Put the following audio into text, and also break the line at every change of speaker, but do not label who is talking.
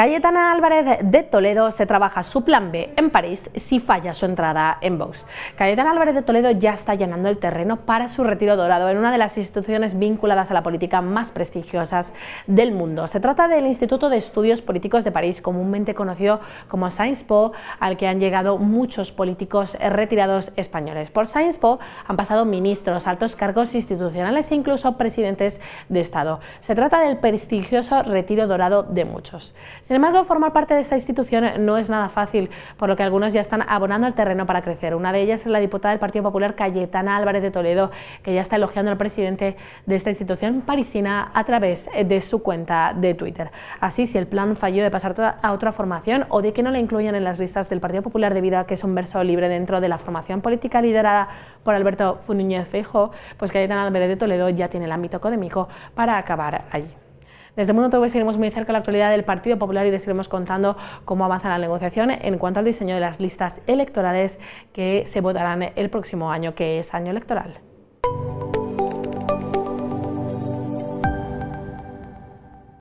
Cayetana Álvarez de Toledo se trabaja su plan B en París si falla su entrada en Vox. Cayetana Álvarez de Toledo ya está llenando el terreno para su retiro dorado en una de las instituciones vinculadas a la política más prestigiosas del mundo. Se trata del Instituto de Estudios Políticos de París, comúnmente conocido como Sciences Po, al que han llegado muchos políticos retirados españoles. Por Sciences Po han pasado ministros, altos cargos institucionales e incluso presidentes de Estado. Se trata del prestigioso retiro dorado de muchos. Sin embargo, formar parte de esta institución no es nada fácil, por lo que algunos ya están abonando el terreno para crecer. Una de ellas es la diputada del Partido Popular Cayetana Álvarez de Toledo, que ya está elogiando al presidente de esta institución parisina a través de su cuenta de Twitter. Así, si el plan falló de pasar a otra formación o de que no la incluyan en las listas del Partido Popular debido a que es un verso libre dentro de la formación política liderada por Alberto Funiñez Feijo, pues Cayetana Álvarez de Toledo ya tiene el ámbito académico para acabar allí. Desde Mundo TV seguiremos muy cerca la actualidad del Partido Popular y les iremos contando cómo avanza la negociación en cuanto al diseño de las listas electorales que se votarán el próximo año, que es año electoral.